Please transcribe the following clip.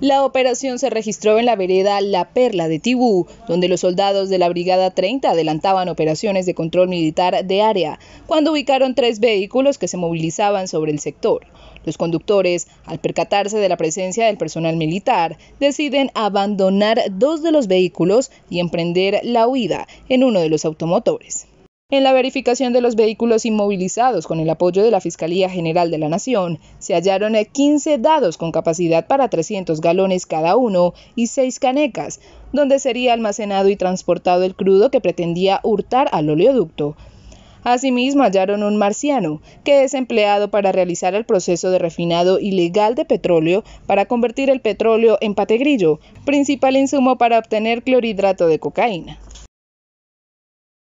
La operación se registró en la vereda La Perla de Tibú, donde los soldados de la Brigada 30 adelantaban operaciones de control militar de área, cuando ubicaron tres vehículos que se movilizaban sobre el sector. Los conductores, al percatarse de la presencia del personal militar, deciden abandonar dos de los vehículos y emprender la huida en uno de los automotores. En la verificación de los vehículos inmovilizados con el apoyo de la Fiscalía General de la Nación, se hallaron 15 eh, dados con capacidad para 300 galones cada uno y 6 canecas, donde sería almacenado y transportado el crudo que pretendía hurtar al oleoducto. Asimismo, hallaron un marciano, que es empleado para realizar el proceso de refinado ilegal de petróleo para convertir el petróleo en pategrillo, principal insumo para obtener clorhidrato de cocaína.